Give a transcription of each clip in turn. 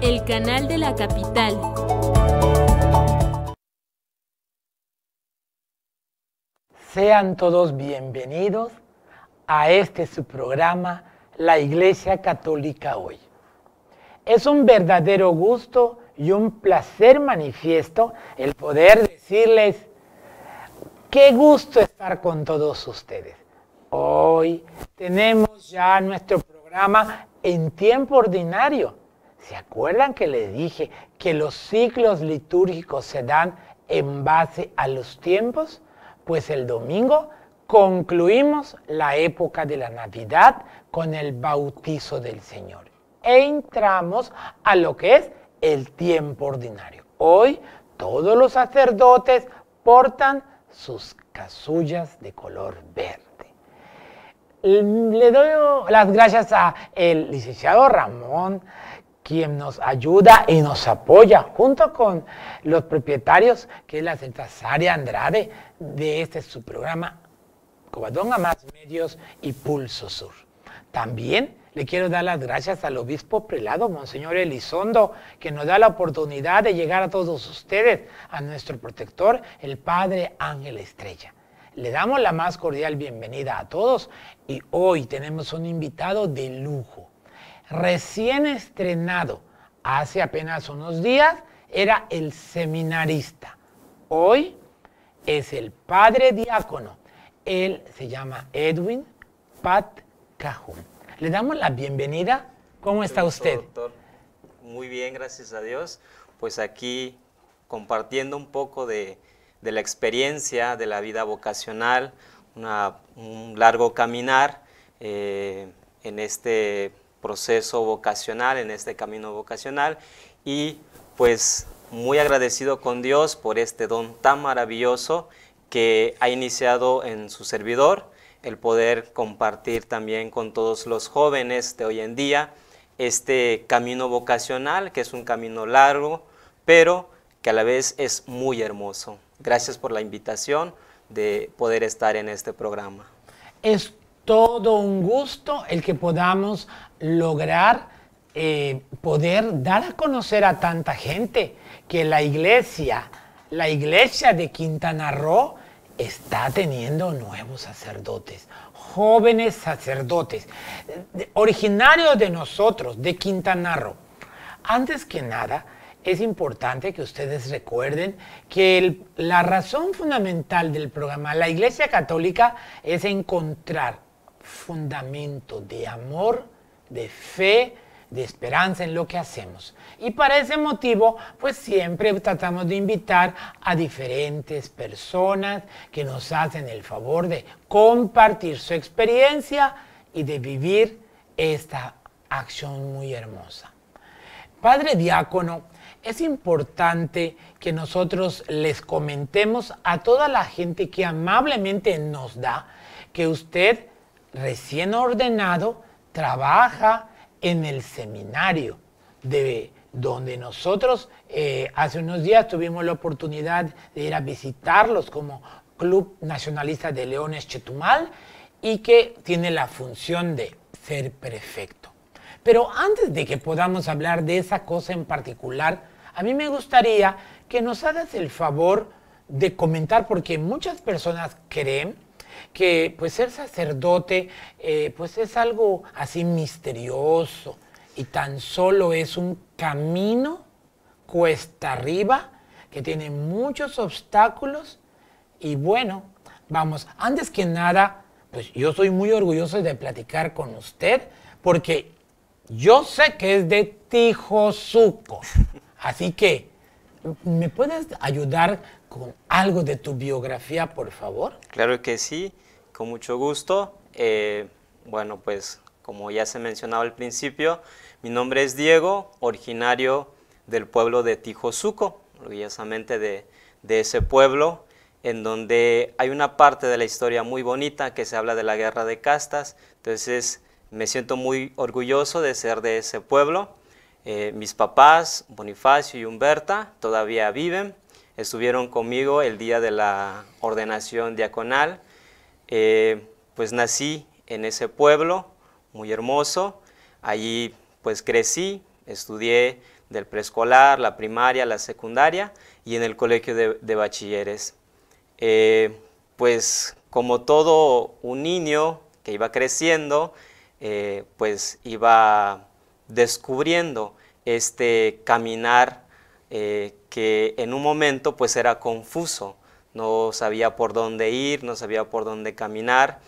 el canal de la capital. Sean todos bienvenidos a este su programa, La Iglesia Católica Hoy. Es un verdadero gusto y un placer manifiesto el poder decirles qué gusto estar con todos ustedes. Hoy tenemos ya nuestro programa en tiempo ordinario ¿Se acuerdan que les dije que los ciclos litúrgicos se dan en base a los tiempos? Pues el domingo concluimos la época de la Navidad con el bautizo del Señor. E entramos a lo que es el tiempo ordinario. Hoy todos los sacerdotes portan sus casullas de color verde. Le doy las gracias al licenciado Ramón quien nos ayuda y nos apoya junto con los propietarios, que es la centrasaria Andrade, de este su programa Cobadón a Más Medios y Pulso Sur. También le quiero dar las gracias al obispo prelado, Monseñor Elizondo, que nos da la oportunidad de llegar a todos ustedes, a nuestro protector, el Padre Ángel Estrella. Le damos la más cordial bienvenida a todos y hoy tenemos un invitado de lujo recién estrenado hace apenas unos días, era el seminarista. Hoy es el padre diácono. Él se llama Edwin Pat Cajun. Le damos la bienvenida. ¿Cómo está usted? muy bien, gracias a Dios. Pues aquí compartiendo un poco de, la experiencia de la vida vocacional, un largo caminar eh, en este proceso vocacional, en este camino vocacional y pues muy agradecido con Dios por este don tan maravilloso que ha iniciado en su servidor, el poder compartir también con todos los jóvenes de hoy en día este camino vocacional, que es un camino largo, pero que a la vez es muy hermoso. Gracias por la invitación de poder estar en este programa. Es todo un gusto el que podamos lograr eh, poder dar a conocer a tanta gente que la iglesia, la iglesia de Quintana Roo está teniendo nuevos sacerdotes, jóvenes sacerdotes, originarios de nosotros, de Quintana Roo. Antes que nada, es importante que ustedes recuerden que la razón fundamental del programa La Iglesia Católica es encontrar fundamento de amor, de fe, de esperanza en lo que hacemos. Y para ese motivo, pues siempre tratamos de invitar a diferentes personas que nos hacen el favor de compartir su experiencia y de vivir esta acción muy hermosa. Padre diácono, es importante que nosotros les comentemos a toda la gente que amablemente nos da que usted recién ordenado, trabaja en el seminario de donde nosotros eh, hace unos días tuvimos la oportunidad de ir a visitarlos como Club Nacionalista de Leones Chetumal y que tiene la función de ser prefecto. Pero antes de que podamos hablar de esa cosa en particular, a mí me gustaría que nos hagas el favor de comentar porque muchas personas creen que pues ser sacerdote eh, pues es algo así misterioso y tan solo es un camino cuesta arriba que tiene muchos obstáculos y bueno, vamos, antes que nada, pues yo soy muy orgulloso de platicar con usted porque yo sé que es de Tijosuco. Así que, ¿me puedes ayudar algo de tu biografía, por favor? Claro que sí, con mucho gusto. Eh, bueno, pues como ya se mencionaba al principio, mi nombre es Diego, originario del pueblo de Tijosuco, orgullosamente de, ese pueblo, en donde hay una parte de la historia muy bonita que se habla de la guerra de castas. Entonces me siento muy orgulloso de ser de ese pueblo. Eh, mis papás, Bonifacio y Humberta, todavía viven estuvieron conmigo el día de la ordenación diaconal. Eh, pues nací en ese pueblo muy hermoso, allí pues crecí, estudié del preescolar, la primaria, la secundaria y en el colegio de, bachilleres. Eh, pues como todo un niño que iba creciendo, eh, pues iba descubriendo este caminar eh, que en un momento pues era confuso, no sabía por dónde ir, no sabía por dónde caminar,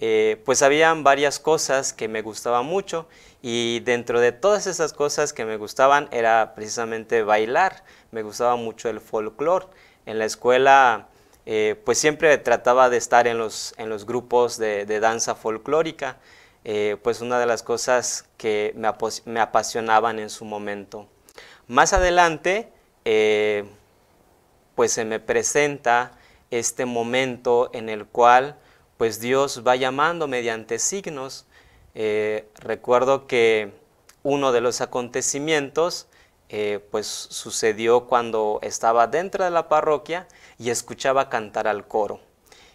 eh, pues había varias cosas que me gustaban mucho y dentro de todas esas cosas que me gustaban era precisamente bailar, me gustaba mucho el folclore. En la escuela eh, pues siempre trataba de estar en los, grupos de, danza folclórica, pues una de las cosas que me apasionaban en su momento. Más adelante, eh, pues se me presenta este momento en el cual pues Dios va llamando mediante signos. Eh, recuerdo que uno de los acontecimientos eh, pues sucedió cuando estaba dentro de la parroquia y escuchaba cantar al coro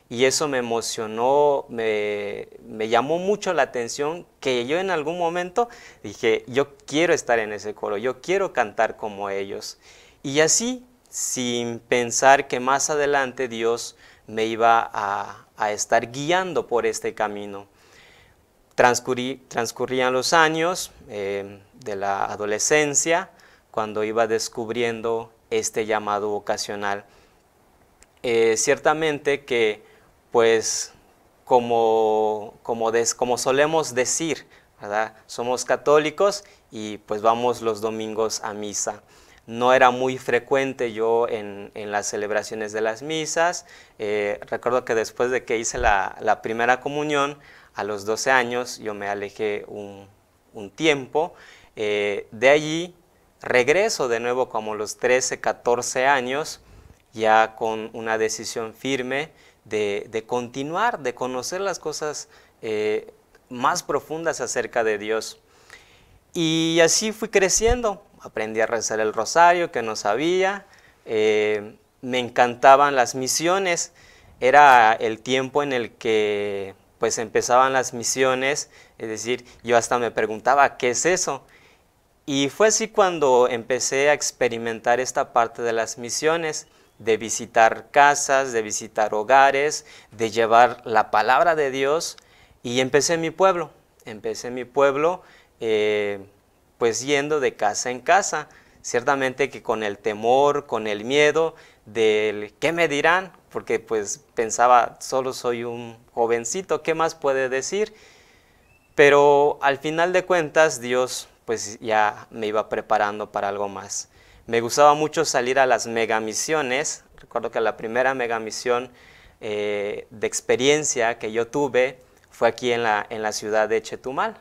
y eso me emocionó, me, llamó mucho la atención que yo en algún momento dije, yo quiero estar en ese coro, yo quiero cantar como ellos. Y así, sin pensar que más adelante Dios me iba a, estar guiando por este camino. transcurrían los años eh, de la adolescencia cuando iba descubriendo este llamado vocacional. Eh, ciertamente que pues como, como, como solemos decir, ¿verdad? Somos católicos y pues vamos los domingos a misa. No era muy frecuente yo en, las celebraciones de las misas. Eh, recuerdo que después de que hice la, primera comunión, a los 12 años, yo me alejé un, tiempo. Eh, de allí regreso de nuevo como los 13, 14 años, ya con una decisión firme de, continuar, de conocer las cosas eh, más profundas acerca de Dios. Y así fui creciendo, aprendí a rezar el rosario que no sabía, eh, me encantaban las misiones, era el tiempo en el que pues empezaban las misiones, es decir, yo hasta me preguntaba, ¿qué es eso? Y fue así cuando empecé a experimentar esta parte de las misiones de visitar casas, de visitar hogares, de llevar la palabra de Dios y empecé mi pueblo, empecé mi pueblo eh, pues yendo de casa en casa, ciertamente que con el temor, con el miedo del qué me dirán, porque pues pensaba solo soy un jovencito, ¿qué más puede decir? Pero al final de cuentas Dios pues ya me iba preparando para algo más. Me gustaba mucho salir a las megamisiones. Recuerdo que la primera megamisión misión eh, de experiencia que yo tuve fue aquí en la, en la ciudad de Chetumal.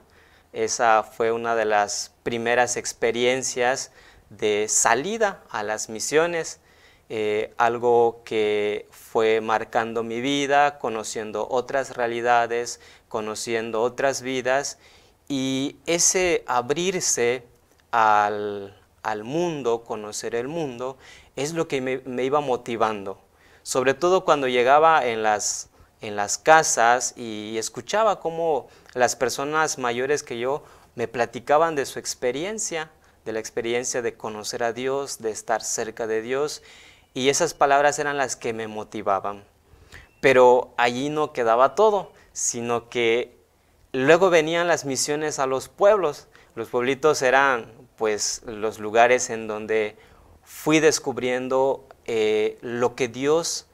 Esa fue una de las primeras experiencias de salida a las misiones, eh, algo que fue marcando mi vida, conociendo otras realidades, conociendo otras vidas y ese abrirse al, al mundo, conocer el mundo, es lo que me, iba motivando. Sobre todo cuando llegaba en las, en las casas y escuchaba cómo las personas mayores que yo me platicaban de su experiencia, de la experiencia de conocer a Dios, de estar cerca de Dios, y esas palabras eran las que me motivaban. Pero allí no quedaba todo, sino que luego venían las misiones a los pueblos. Los pueblitos eran pues los lugares en donde fui descubriendo eh, lo que Dios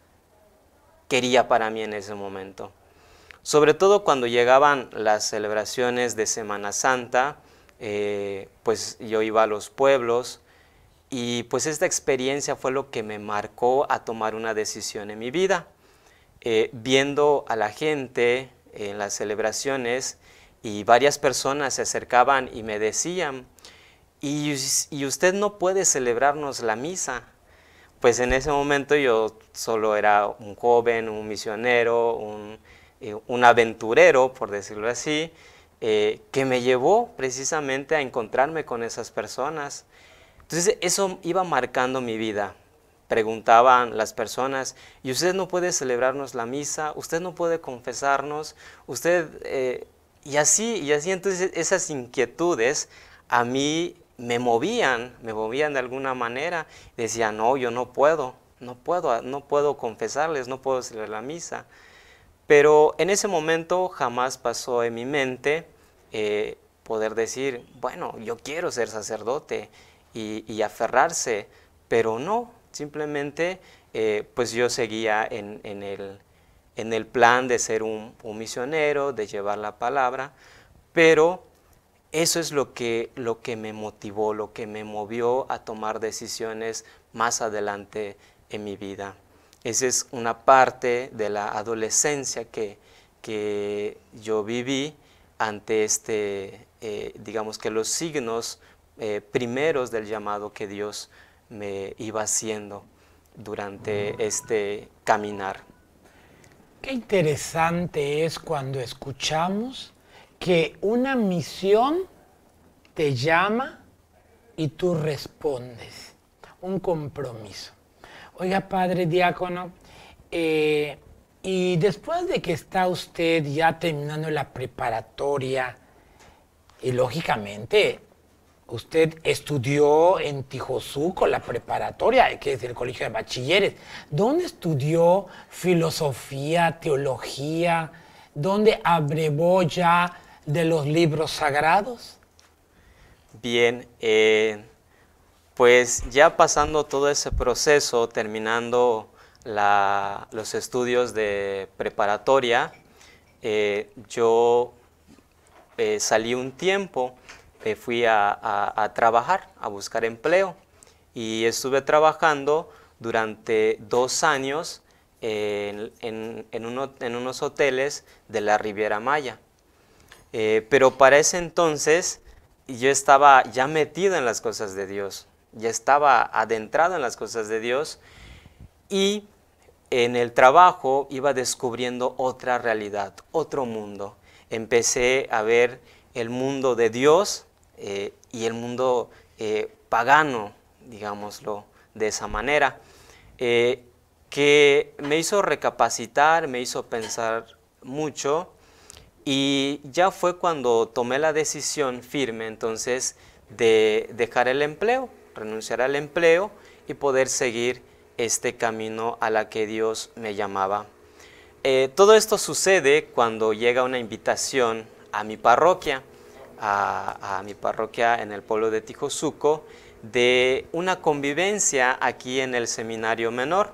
quería para mí en ese momento. Sobre todo cuando llegaban las celebraciones de Semana Santa, eh, pues yo iba a los pueblos y pues esta experiencia fue lo que me marcó a tomar una decisión en mi vida. Eh, viendo a la gente en las celebraciones y varias personas se acercaban y me decían, y, usted no puede celebrarnos la misa. Pues en ese momento yo solo era un joven, un misionero, un, eh, aventurero, por decirlo así, eh, que me llevó precisamente a encontrarme con esas personas. Entonces eso iba marcando mi vida. Preguntaban las personas, ¿y usted no puede celebrarnos la misa? ¿Usted no puede confesarnos? ¿Usted...? Eh", y así, y así entonces esas inquietudes a mí me movían, me movían de alguna manera, decía, no, yo no puedo, no puedo, no puedo confesarles, no puedo hacer la misa. Pero en ese momento jamás pasó en mi mente eh, poder decir, bueno, yo quiero ser sacerdote y, aferrarse, pero no, simplemente eh, pues yo seguía en, el, en, el, plan de ser un, un misionero, de llevar la palabra, pero eso es lo que, lo que me motivó, lo que me movió a tomar decisiones más adelante en mi vida. Esa es una parte de la adolescencia que, que yo viví ante este, eh, digamos que los signos eh, primeros del llamado que Dios me iba haciendo durante este caminar. Qué interesante es cuando escuchamos que una misión te llama y tú respondes. Un compromiso. Oiga, padre diácono, eh, y después de que está usted ya terminando la preparatoria, y lógicamente usted estudió en con la preparatoria, que es el colegio de bachilleres, ¿dónde estudió filosofía, teología? ¿Dónde abrevó ya de los libros sagrados? Bien, eh, pues ya pasando todo ese proceso, terminando los estudios de preparatoria, eh, yo eh, salí un tiempo, me fui a, trabajar, a buscar empleo y estuve trabajando durante dos años en, en unos hoteles de la Riviera Maya. Eh, pero para ese entonces yo estaba ya metido en las cosas de Dios, ya estaba adentrado en las cosas de Dios y en el trabajo iba descubriendo otra realidad, otro mundo. Empecé a ver el mundo de Dios eh, y el mundo eh, pagano, digámoslo de esa manera, que me hizo recapacitar, me hizo pensar mucho y ya fue cuando tomé la decisión firme entonces de dejar el empleo, renunciar al empleo y poder seguir este camino a la que Dios me llamaba. Eh, todo esto sucede cuando llega una invitación a mi parroquia, a, mi parroquia en el pueblo de Tijosuco, de una convivencia aquí en el seminario menor.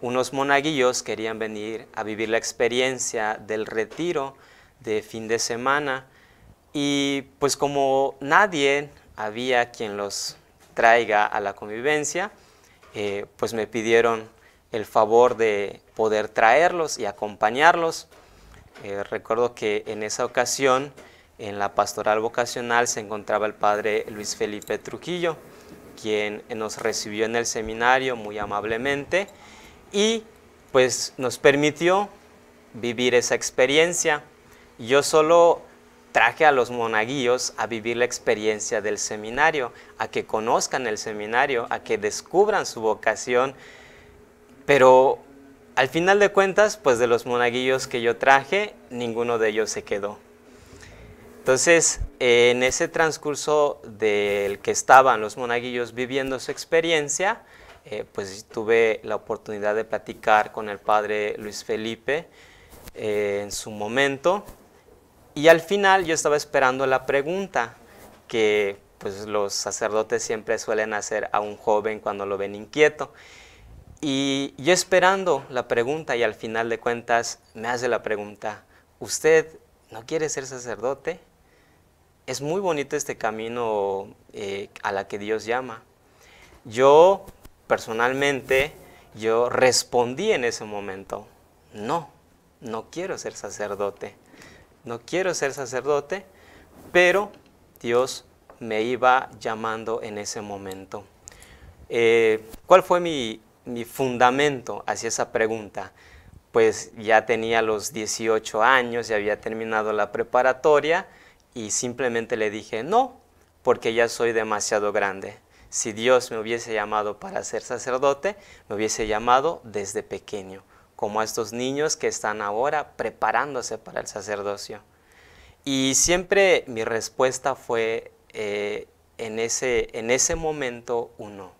Unos monaguillos querían venir a vivir la experiencia del retiro de fin de semana y pues como nadie había quien los traiga a la convivencia, eh, pues me pidieron el favor de poder traerlos y acompañarlos. Eh, recuerdo que en esa ocasión en la pastoral vocacional se encontraba el padre Luis Felipe Trujillo, quien nos recibió en el seminario muy amablemente y pues nos permitió vivir esa experiencia yo solo traje a los monaguillos a vivir la experiencia del seminario, a que conozcan el seminario, a que descubran su vocación, pero al final de cuentas, pues de los monaguillos que yo traje, ninguno de ellos se quedó. Entonces, en ese transcurso del que estaban los monaguillos viviendo su experiencia, eh, pues tuve la oportunidad de platicar con el padre Luis Felipe eh, en su momento y al final yo estaba esperando la pregunta que pues los sacerdotes siempre suelen hacer a un joven cuando lo ven inquieto. Y yo esperando la pregunta y al final de cuentas me hace la pregunta, ¿usted no quiere ser sacerdote? Es muy bonito este camino eh, a la que Dios llama. Yo personalmente, yo respondí en ese momento, no, no quiero ser sacerdote no quiero ser sacerdote, pero Dios me iba llamando en ese momento. Eh, ¿Cuál fue mi, mi fundamento hacia esa pregunta? Pues ya tenía los 18 años, ya había terminado la preparatoria y simplemente le dije no, porque ya soy demasiado grande. Si Dios me hubiese llamado para ser sacerdote, me hubiese llamado desde pequeño como a estos niños que están ahora preparándose para el sacerdocio. Y siempre mi respuesta fue eh, en, ese, en ese momento uno.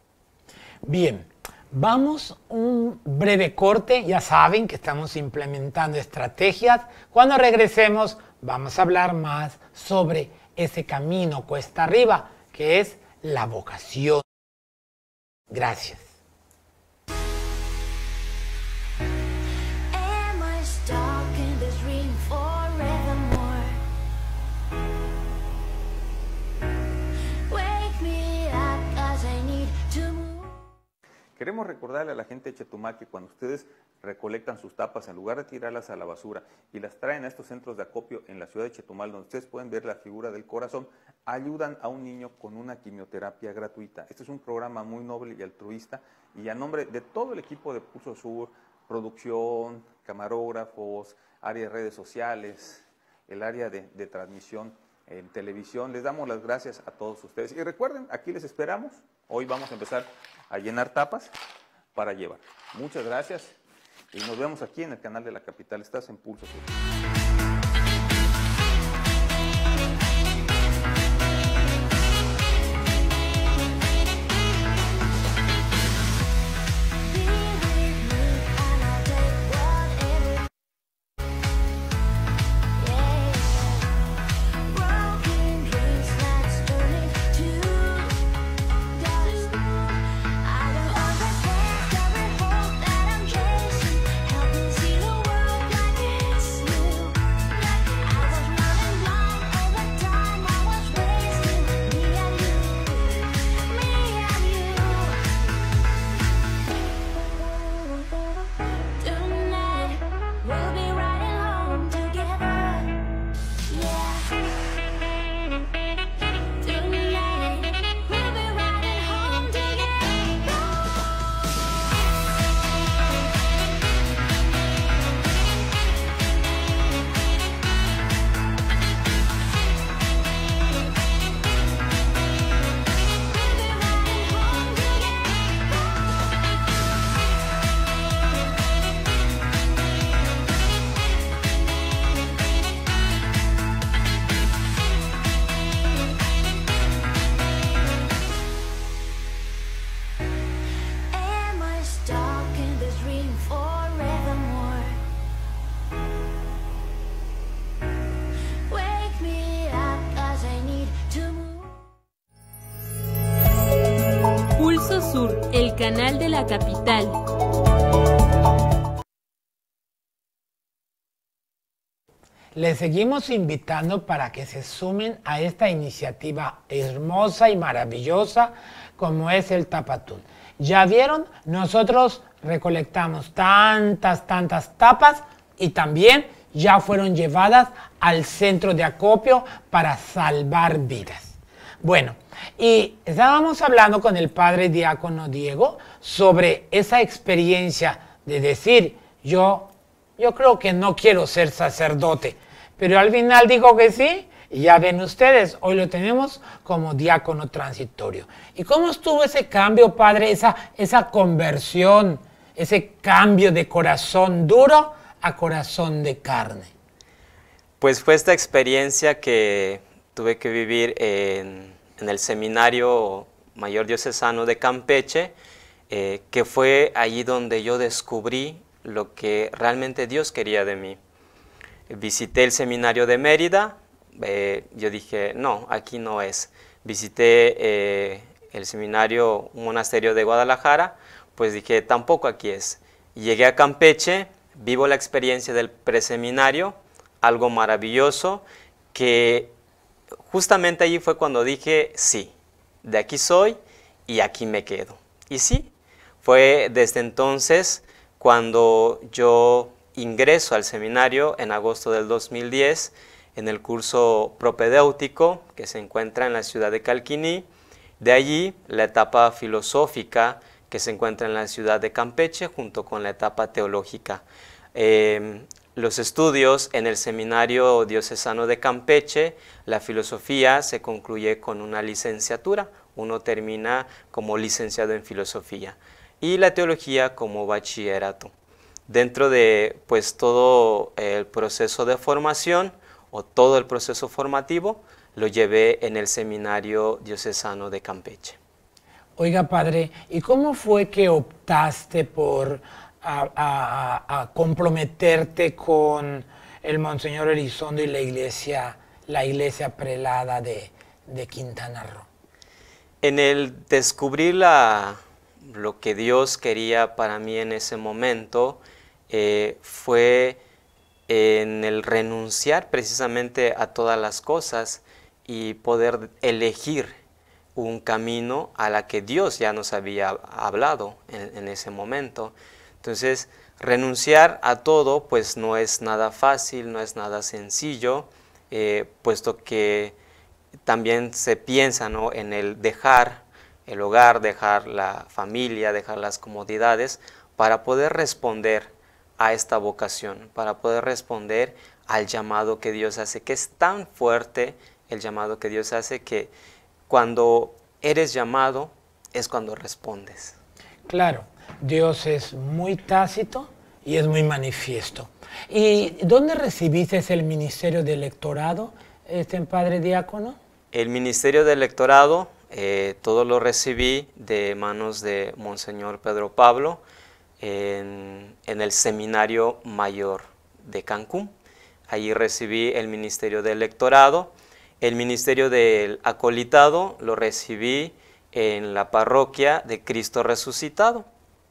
Bien, Vamos un breve corte, ya saben que estamos implementando estrategias. Cuando regresemos vamos a hablar más sobre ese camino cuesta arriba que es la vocación. Gracias. Queremos recordarle a la gente de Chetumal que cuando ustedes recolectan sus tapas, en lugar de tirarlas a la basura y las traen a estos centros de acopio en la ciudad de Chetumal, donde ustedes pueden ver la figura del corazón, ayudan a un niño con una quimioterapia gratuita. Este es un programa muy noble y altruista y a nombre de todo el equipo de Pulso Sur, producción, camarógrafos, área de redes sociales, el área de, de transmisión en televisión. Les damos las gracias a todos ustedes. Y recuerden, aquí les esperamos. Hoy vamos a empezar a llenar tapas para llevar. Muchas gracias y nos vemos aquí en el canal de la capital. Estás en Pulso Sur, el canal de la capital. Les seguimos invitando para que se sumen a esta iniciativa hermosa y maravillosa como es el Tapatul. Ya vieron, nosotros recolectamos tantas, tantas tapas y también ya fueron llevadas al centro de acopio para salvar vidas. Bueno, y estábamos hablando con el padre diácono Diego sobre esa experiencia de decir, yo, yo creo que no quiero ser sacerdote, pero al final dijo que sí. Y ya ven ustedes, hoy lo tenemos como diácono transitorio. ¿Y cómo estuvo ese cambio, padre? Esa, esa conversión, ese cambio de corazón duro a corazón de carne. Pues fue esta experiencia que tuve que vivir en en el Seminario Mayor Diocesano de Campeche, eh, que fue allí donde yo descubrí lo que realmente Dios quería de mí. Visité el Seminario de Mérida, eh, yo dije, no, aquí no es. Visité eh, el seminario, un monasterio de Guadalajara, pues dije, tampoco aquí es. Llegué a Campeche, vivo la experiencia del preseminario, algo maravilloso, que justamente allí fue cuando dije, sí, de aquí soy y aquí me quedo. Y sí, fue desde entonces cuando yo ingreso al seminario en agosto del 2010 en el curso propedéutico que se encuentra en la ciudad de Calquiní, de allí la etapa filosófica que se encuentra en la ciudad de Campeche junto con la etapa teológica. Eh, los estudios en el Seminario Diocesano de Campeche, la filosofía se concluye con una licenciatura, uno termina como licenciado en filosofía y la teología como bachillerato. Dentro de pues todo el proceso de formación o todo el proceso formativo lo llevé en el Seminario Diocesano de Campeche. Oiga, padre, ¿y cómo fue que optaste por a, comprometerte con el Monseñor Elizondo y la iglesia, la iglesia prelada de, Quintana Roo? En el descubrir lo que Dios quería para mí en ese momento, eh, fue en el renunciar precisamente a todas las cosas y poder elegir un camino a la que Dios ya nos había hablado en ese momento. Entonces, renunciar a todo pues no es nada fácil, no es nada sencillo, eh, puesto que también se piensa en el dejar el hogar, dejar la familia, dejar las comodidades para poder responder a esta vocación, para poder responder al llamado que Dios hace, que es tan fuerte el llamado que Dios hace que cuando eres llamado es cuando respondes. Claro. Dios es muy tácito y es muy manifiesto. ¿Y dónde recibiste el ministerio de electorado este padre diácono? El ministerio de electorado, eh, todo lo recibí de manos de Monseñor Pedro Pablo en, el Seminario Mayor de Cancún. Allí recibí el ministerio de electorado. El ministerio del acolitado lo recibí en la parroquia de Cristo resucitado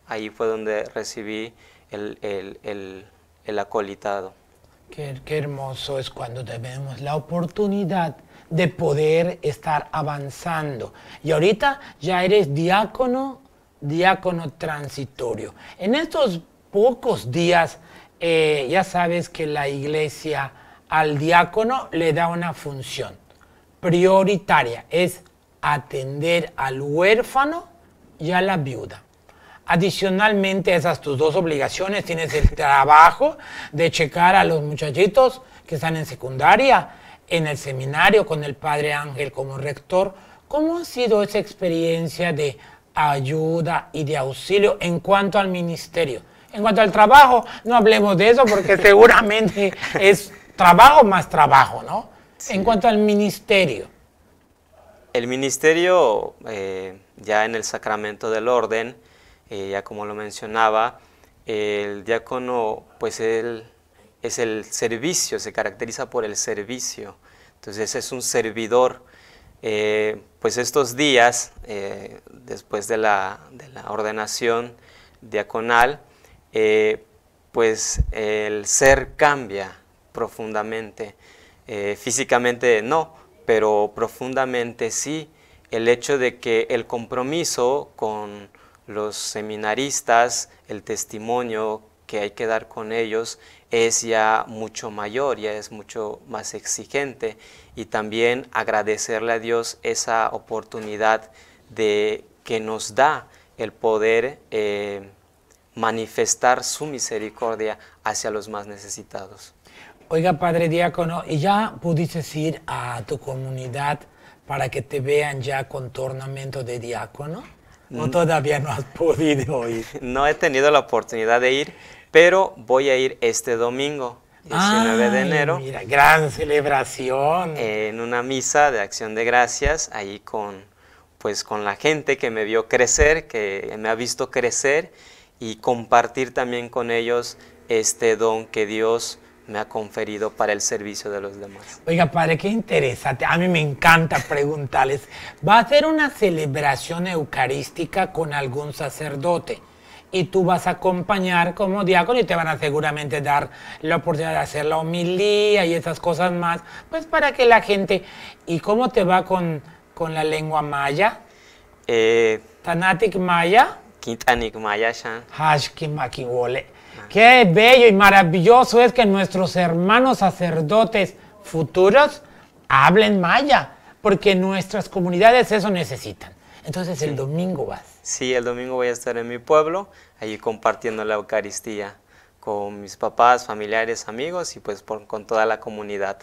ahí fue donde recibí el, el, acolitado. Qué, hermoso es cuando tenemos la oportunidad de poder estar avanzando. Y ahorita ya eres diácono, diácono transitorio. En estos pocos días, eh, ya sabes que la iglesia al diácono le da una función prioritaria, es atender al huérfano y a la viuda. Adicionalmente a esas tus dos obligaciones tienes el trabajo de checar a los muchachitos que están en secundaria, en el seminario con el padre Ángel como rector. ¿Cómo ha sido esa experiencia de ayuda y de auxilio en cuanto al ministerio? En cuanto al trabajo, no hablemos de eso porque seguramente es trabajo más trabajo, ¿no? En cuanto al ministerio. El ministerio, eh, ya en el sacramento del orden, eh, ya como lo mencionaba, el diácono, pues él es el servicio, se caracteriza por el servicio. Entonces es un servidor. Eh, pues estos días, eh, después de la, ordenación diaconal, pues el ser cambia profundamente. físicamente no, pero profundamente sí. El hecho de que el compromiso con, los seminaristas, el testimonio que hay que dar con ellos es ya mucho mayor, ya es mucho más exigente y también agradecerle a Dios esa oportunidad de que nos da el poder eh, manifestar su misericordia hacia los más necesitados. Oiga, Padre Diácono, ¿y ya pudiste ir a tu comunidad para que te vean ya con tornamento de diácono? No todavía no has podido ir? No he tenido la oportunidad de ir, pero voy a ir este domingo, 19 de enero. Mira, gran celebración. En una misa de acción de gracias, ahí con, pues, con la gente que me vio crecer, que me ha visto crecer y compartir también con ellos este don que Dios me ha conferido para el servicio de los demás. Oiga, padre, qué interesante. A mí me encanta preguntarles, ¿va a ser una celebración eucarística con algún sacerdote? Y tú vas a acompañar como diácono y te van a seguramente dar la oportunidad de hacer la homilía y esas cosas más, pues para que la gente... ¿Y cómo te va con, con la lengua maya? Eh, ¿Tanatic maya? Kitanic maya, makiwole? Qué bello y maravilloso es que nuestros hermanos sacerdotes futuros hablen maya, porque nuestras comunidades eso necesitan. Entonces el domingo vas. Sí, el domingo voy a estar en mi pueblo, allí compartiendo la Eucaristía con mis papás, familiares, amigos y pues con toda la comunidad.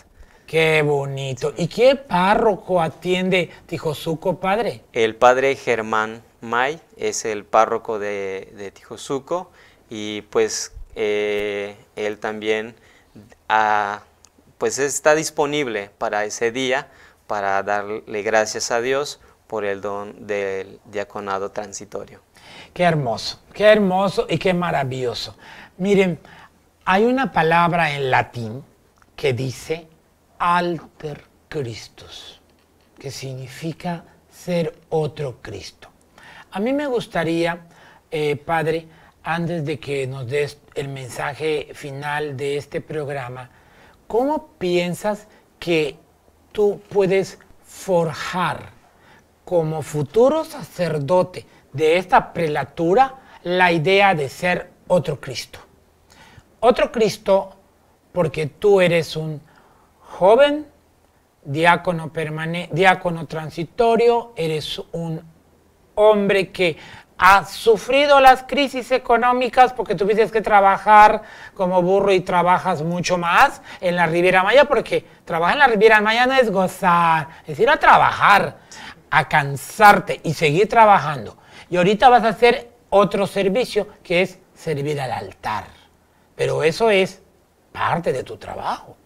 Qué bonito. ¿Y qué párroco atiende Tijosuco, padre? El padre Germán May es el párroco de, de Tijosuco y pues eh, él también ah, pues está disponible para ese día para darle gracias a Dios por el don del diaconado transitorio. Qué hermoso, qué hermoso y qué maravilloso. Miren, hay una palabra en latín que dice alter Christus, que significa ser otro Cristo. A mí me gustaría, eh, Padre, antes de que nos des el mensaje final de este programa, ¿cómo piensas que tú puedes forjar como futuro sacerdote de esta prelatura la idea de ser otro Cristo? Otro Cristo porque tú eres un joven diácono, diácono transitorio, eres un hombre que has sufrido las crisis económicas porque tuviste que trabajar como burro y trabajas mucho más en la Riviera Maya, porque trabajar en la Riviera Maya no es gozar, es ir a trabajar, a cansarte y seguir trabajando. Y ahorita vas a hacer otro servicio que es servir al altar. Pero eso es parte de tu trabajo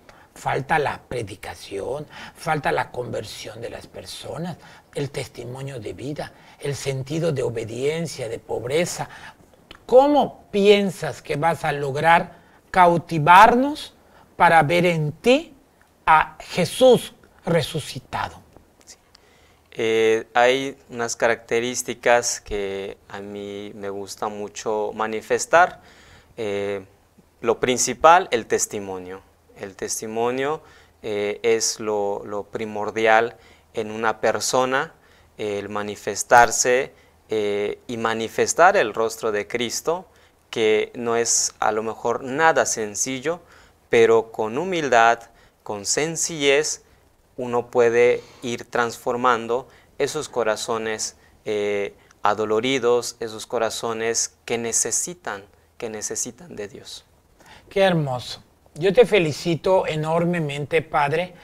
falta la predicación, falta la conversión de las personas, el testimonio de vida, el sentido de obediencia, de pobreza. ¿Cómo piensas que vas a lograr cautivarnos para ver en ti a Jesús resucitado? Eh, hay unas características que a mí me gusta mucho manifestar. Eh, lo principal, el testimonio. El testimonio eh, es lo, primordial en una persona, el manifestarse eh, y manifestar el rostro de Cristo, que no es a lo mejor nada sencillo, pero con humildad, con sencillez, uno puede ir transformando esos corazones eh, adoloridos, esos corazones que necesitan, que necesitan de Dios. Qué hermoso. Yo te felicito enormemente, Padre,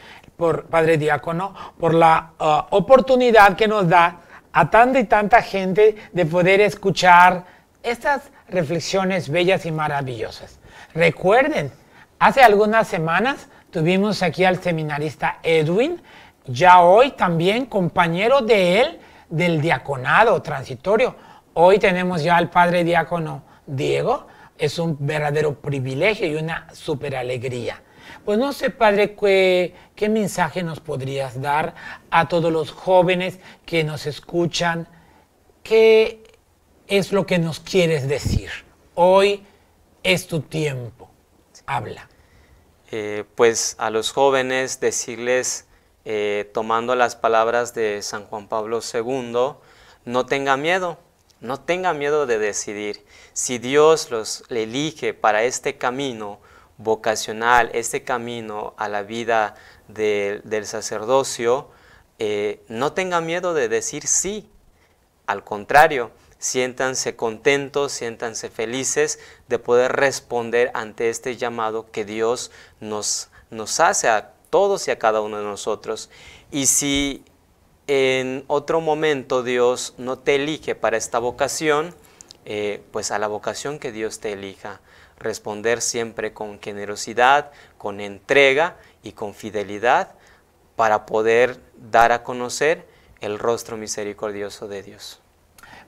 Padre Diácono, por la uh, oportunidad que nos da a tanta y tanta gente de poder escuchar estas reflexiones bellas y maravillosas. Recuerden, hace algunas semanas tuvimos aquí al seminarista Edwin, ya hoy también compañero de él del diaconado transitorio. Hoy tenemos ya al Padre Diácono Diego es un verdadero privilegio y una super alegría. Pues no sé, padre, ¿qué, mensaje nos podrías dar a todos los jóvenes que nos escuchan. ¿Qué es lo que nos quieres decir? Hoy es tu tiempo. Habla. Eh, pues a los jóvenes decirles, eh, tomando las palabras de San Juan Pablo II, no tenga miedo, no tenga miedo de decidir. Si Dios los elige para este camino vocacional, este camino a la vida del sacerdocio, eh, no tenga miedo de decir sí. Al contrario, siéntanse contentos, siéntanse felices de poder responder ante este llamado que Dios nos hace a todos y a cada uno de nosotros. Y si en otro momento Dios no te elige para esta vocación, eh, pues a la vocación que Dios te elija. Responder siempre con generosidad, con entrega y con fidelidad para poder dar a conocer el rostro misericordioso de Dios.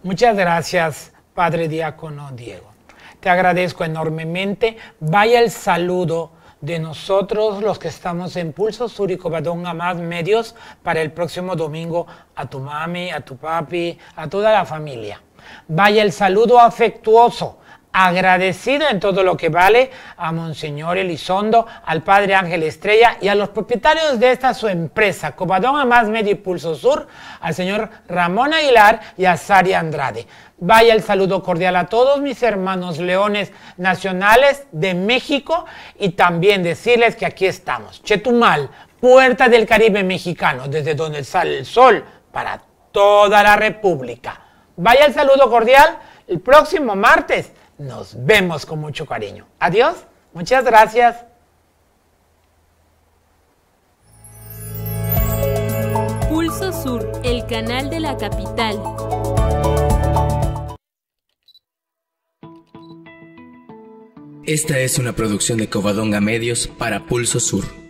Muchas gracias, Padre Diácono Diego. Te agradezco enormemente. Vaya el saludo de nosotros los que estamos en Pulso Sur y Más Medios para el próximo domingo a tu mami, a tu papi, a toda la familia. Vaya el saludo afectuoso, agradecido en todo lo que vale a Monseñor Elizondo, al Padre Ángel Estrella y a los propietarios de esta su empresa, Cobadón Más Medio y Pulso Sur, al señor Ramón Aguilar y a Sari Andrade. Vaya el saludo cordial a todos mis hermanos leones nacionales de México y también decirles que aquí estamos, Chetumal, puerta del Caribe mexicano, desde donde sale el sol para toda la República. Vaya el saludo cordial. El próximo martes nos vemos con mucho cariño. Adiós. Muchas gracias. Pulso Sur, el canal de la capital. Esta es una producción de Covadonga Medios para Pulso Sur.